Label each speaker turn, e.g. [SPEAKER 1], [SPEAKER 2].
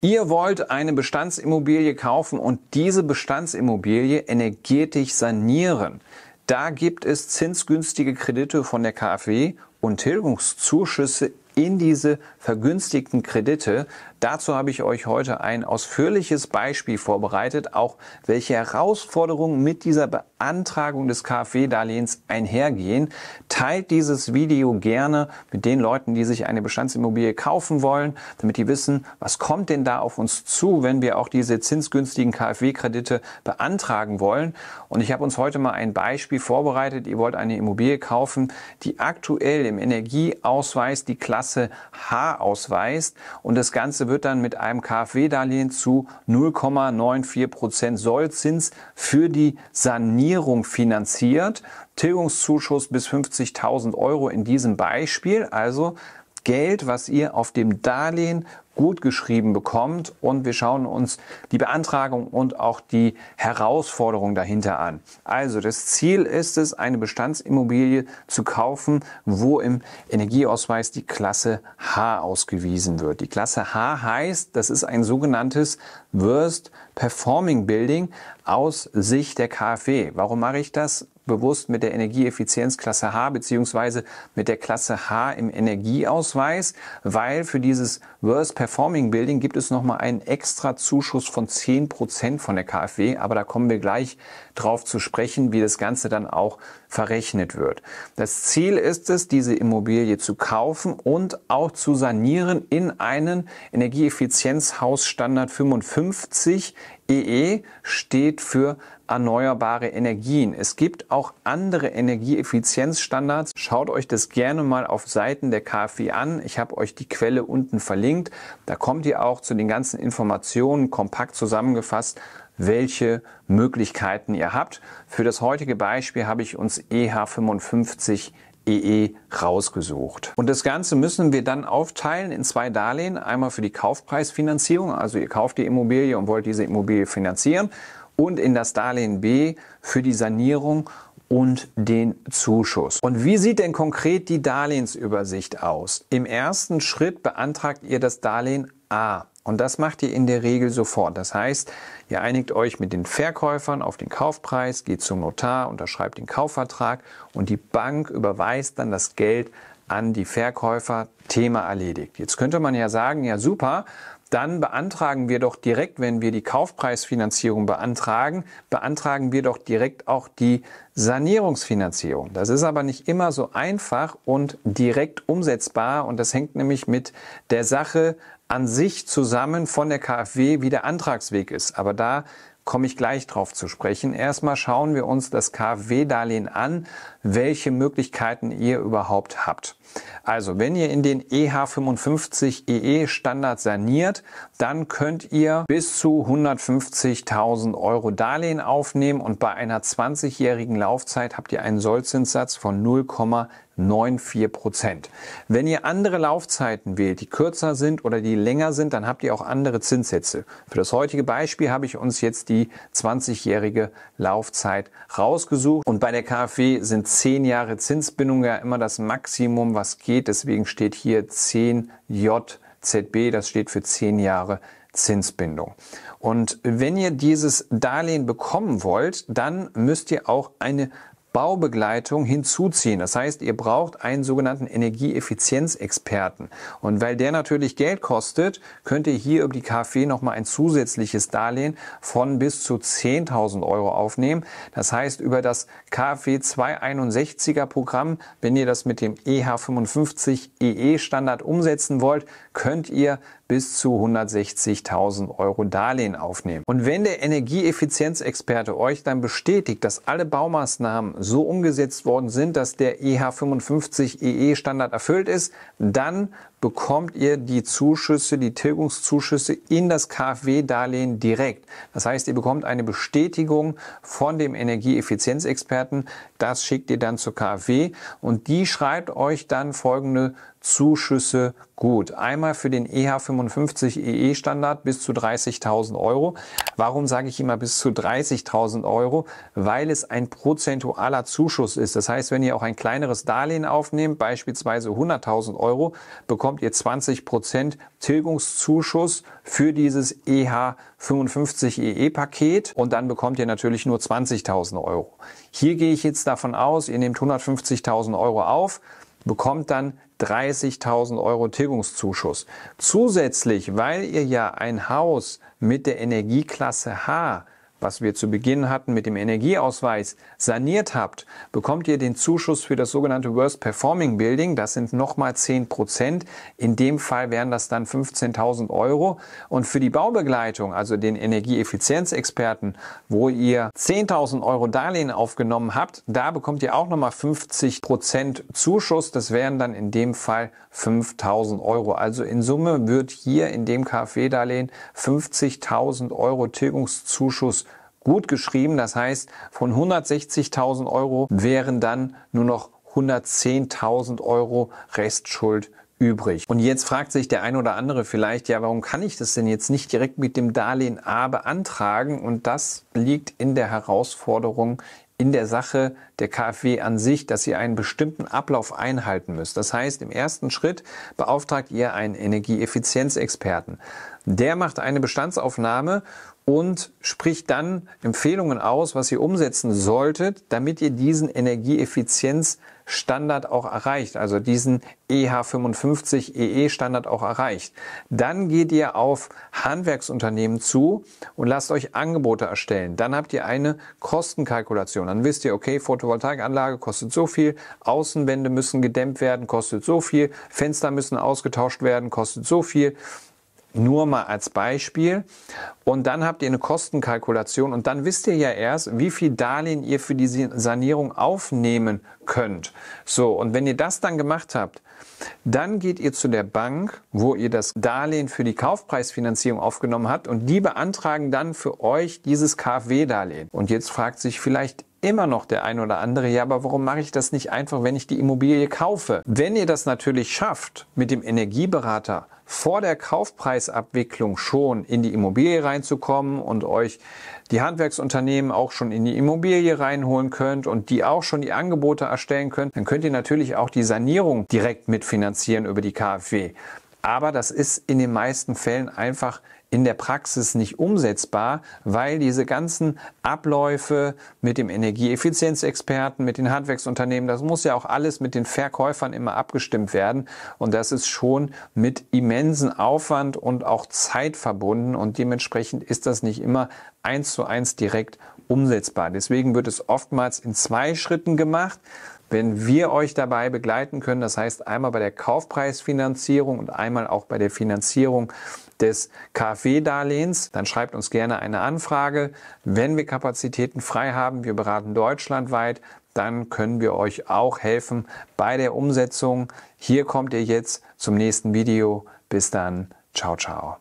[SPEAKER 1] Ihr wollt eine Bestandsimmobilie kaufen und diese Bestandsimmobilie energetisch sanieren. Da gibt es zinsgünstige Kredite von der KfW und Tilgungszuschüsse in diese vergünstigten Kredite, Dazu habe ich euch heute ein ausführliches Beispiel vorbereitet, auch welche Herausforderungen mit dieser Beantragung des KfW-Darlehens einhergehen. Teilt dieses Video gerne mit den Leuten, die sich eine Bestandsimmobilie kaufen wollen, damit die wissen, was kommt denn da auf uns zu, wenn wir auch diese zinsgünstigen KfW-Kredite beantragen wollen. Und ich habe uns heute mal ein Beispiel vorbereitet. Ihr wollt eine Immobilie kaufen, die aktuell im Energieausweis die Klasse H ausweist und das Ganze wird dann mit einem KfW-Darlehen zu 0,94 Prozent Sollzins für die Sanierung finanziert. Tilgungszuschuss bis 50.000 Euro in diesem Beispiel. Also Geld, was ihr auf dem Darlehen gut geschrieben bekommt. Und wir schauen uns die Beantragung und auch die Herausforderung dahinter an. Also das Ziel ist es, eine Bestandsimmobilie zu kaufen, wo im Energieausweis die Klasse H ausgewiesen wird. Die Klasse H heißt, das ist ein sogenanntes Worst Performing Building aus Sicht der KfW. Warum mache ich das? bewusst mit der Energieeffizienzklasse H beziehungsweise mit der Klasse H im Energieausweis, weil für dieses Worst Performing Building gibt es nochmal einen extra Zuschuss von 10% von der KfW, aber da kommen wir gleich drauf zu sprechen, wie das Ganze dann auch verrechnet wird. Das Ziel ist es, diese Immobilie zu kaufen und auch zu sanieren in einen Energieeffizienzhausstandard 55 EE e steht für erneuerbare Energien. Es gibt auch andere Energieeffizienzstandards. Schaut euch das gerne mal auf Seiten der KfW an. Ich habe euch die Quelle unten verlinkt. Da kommt ihr auch zu den ganzen Informationen kompakt zusammengefasst, welche Möglichkeiten ihr habt. Für das heutige Beispiel habe ich uns EH55 EE e rausgesucht. Und das Ganze müssen wir dann aufteilen in zwei Darlehen. Einmal für die Kaufpreisfinanzierung, also ihr kauft die Immobilie und wollt diese Immobilie finanzieren. Und in das Darlehen B für die Sanierung und den Zuschuss. Und wie sieht denn konkret die Darlehensübersicht aus? Im ersten Schritt beantragt ihr das Darlehen A. Und das macht ihr in der Regel sofort. Das heißt, ihr einigt euch mit den Verkäufern auf den Kaufpreis, geht zum Notar, unterschreibt den Kaufvertrag und die Bank überweist dann das Geld an die Verkäufer. Thema erledigt. Jetzt könnte man ja sagen, ja super, dann beantragen wir doch direkt, wenn wir die Kaufpreisfinanzierung beantragen, beantragen wir doch direkt auch die Sanierungsfinanzierung. Das ist aber nicht immer so einfach und direkt umsetzbar und das hängt nämlich mit der Sache an sich zusammen von der KfW, wie der Antragsweg ist. Aber da komme ich gleich drauf zu sprechen. Erstmal schauen wir uns das KfW-Darlehen an, welche Möglichkeiten ihr überhaupt habt. Also, wenn ihr in den EH55 EE Standard saniert, dann könnt ihr bis zu 150.000 Euro Darlehen aufnehmen und bei einer 20-jährigen Laufzeit habt ihr einen Sollzinssatz von 0,7 0,94 Prozent. Wenn ihr andere Laufzeiten wählt, die kürzer sind oder die länger sind, dann habt ihr auch andere Zinssätze. Für das heutige Beispiel habe ich uns jetzt die 20-jährige Laufzeit rausgesucht und bei der KfW sind 10 Jahre Zinsbindung ja immer das Maximum, was geht. Deswegen steht hier 10JZB, das steht für 10 Jahre Zinsbindung. Und wenn ihr dieses Darlehen bekommen wollt, dann müsst ihr auch eine Baubegleitung hinzuziehen. Das heißt, ihr braucht einen sogenannten Energieeffizienzexperten. Und weil der natürlich Geld kostet, könnt ihr hier über die KfW nochmal ein zusätzliches Darlehen von bis zu 10.000 Euro aufnehmen. Das heißt, über das KfW 261er Programm, wenn ihr das mit dem EH55 EE Standard umsetzen wollt, könnt ihr bis zu 160.000 Euro Darlehen aufnehmen. Und wenn der Energieeffizienzexperte euch dann bestätigt, dass alle Baumaßnahmen so umgesetzt worden sind, dass der EH55 EE Standard erfüllt ist, dann bekommt ihr die Zuschüsse, die Tilgungszuschüsse in das KfW-Darlehen direkt. Das heißt, ihr bekommt eine Bestätigung von dem Energieeffizienzexperten. Das schickt ihr dann zur KfW und die schreibt euch dann folgende Zuschüsse gut. Einmal für den EH55 EE-Standard bis zu 30.000 Euro. Warum sage ich immer bis zu 30.000 Euro? Weil es ein prozentualer Zuschuss ist. Das heißt, wenn ihr auch ein kleineres Darlehen aufnehmt, beispielsweise 100.000 Euro, bekommt bekommt ihr 20% Tilgungszuschuss für dieses EH55EE-Paket und dann bekommt ihr natürlich nur 20.000 Euro. Hier gehe ich jetzt davon aus, ihr nehmt 150.000 Euro auf, bekommt dann 30.000 Euro Tilgungszuschuss. Zusätzlich, weil ihr ja ein Haus mit der Energieklasse H was wir zu Beginn hatten mit dem Energieausweis, saniert habt, bekommt ihr den Zuschuss für das sogenannte Worst Performing Building. Das sind nochmal 10 Prozent. In dem Fall wären das dann 15.000 Euro. Und für die Baubegleitung, also den Energieeffizienzexperten, wo ihr 10.000 Euro Darlehen aufgenommen habt, da bekommt ihr auch nochmal 50 Prozent Zuschuss. Das wären dann in dem Fall 5.000 Euro. Also in Summe wird hier in dem KfW-Darlehen 50.000 Euro Tilgungszuschuss gut geschrieben. Das heißt, von 160.000 Euro wären dann nur noch 110.000 Euro Restschuld übrig. Und jetzt fragt sich der ein oder andere vielleicht, ja, warum kann ich das denn jetzt nicht direkt mit dem Darlehen A beantragen? Und das liegt in der Herausforderung in der Sache der KfW an sich, dass ihr einen bestimmten Ablauf einhalten müsst. Das heißt, im ersten Schritt beauftragt ihr einen Energieeffizienzexperten. Der macht eine Bestandsaufnahme und spricht dann Empfehlungen aus, was ihr umsetzen solltet, damit ihr diesen Energieeffizienzstandard auch erreicht, also diesen EH55 EE Standard auch erreicht. Dann geht ihr auf Handwerksunternehmen zu und lasst euch Angebote erstellen. Dann habt ihr eine Kostenkalkulation. Dann wisst ihr, okay, Photovoltaikanlage kostet so viel, Außenwände müssen gedämmt werden, kostet so viel, Fenster müssen ausgetauscht werden, kostet so viel. Nur mal als Beispiel. Und dann habt ihr eine Kostenkalkulation und dann wisst ihr ja erst, wie viel Darlehen ihr für die Sanierung aufnehmen könnt. So, und wenn ihr das dann gemacht habt, dann geht ihr zu der Bank, wo ihr das Darlehen für die Kaufpreisfinanzierung aufgenommen habt und die beantragen dann für euch dieses KfW-Darlehen. Und jetzt fragt sich vielleicht immer noch der ein oder andere, ja, aber warum mache ich das nicht einfach, wenn ich die Immobilie kaufe? Wenn ihr das natürlich schafft, mit dem Energieberater vor der Kaufpreisabwicklung schon in die Immobilie reinzukommen und euch die Handwerksunternehmen auch schon in die Immobilie reinholen könnt und die auch schon die Angebote erstellen könnt, dann könnt ihr natürlich auch die Sanierung direkt mitfinanzieren über die KfW. Aber das ist in den meisten Fällen einfach in der Praxis nicht umsetzbar, weil diese ganzen Abläufe mit dem Energieeffizienzexperten, mit den Handwerksunternehmen, das muss ja auch alles mit den Verkäufern immer abgestimmt werden. Und das ist schon mit immensen Aufwand und auch Zeit verbunden. Und dementsprechend ist das nicht immer eins zu eins direkt umsetzbar. Deswegen wird es oftmals in zwei Schritten gemacht wenn wir euch dabei begleiten können. Das heißt einmal bei der Kaufpreisfinanzierung und einmal auch bei der Finanzierung des KfW-Darlehens, dann schreibt uns gerne eine Anfrage. Wenn wir Kapazitäten frei haben, wir beraten deutschlandweit, dann können wir euch auch helfen bei der Umsetzung. Hier kommt ihr jetzt zum nächsten Video. Bis dann. Ciao, ciao.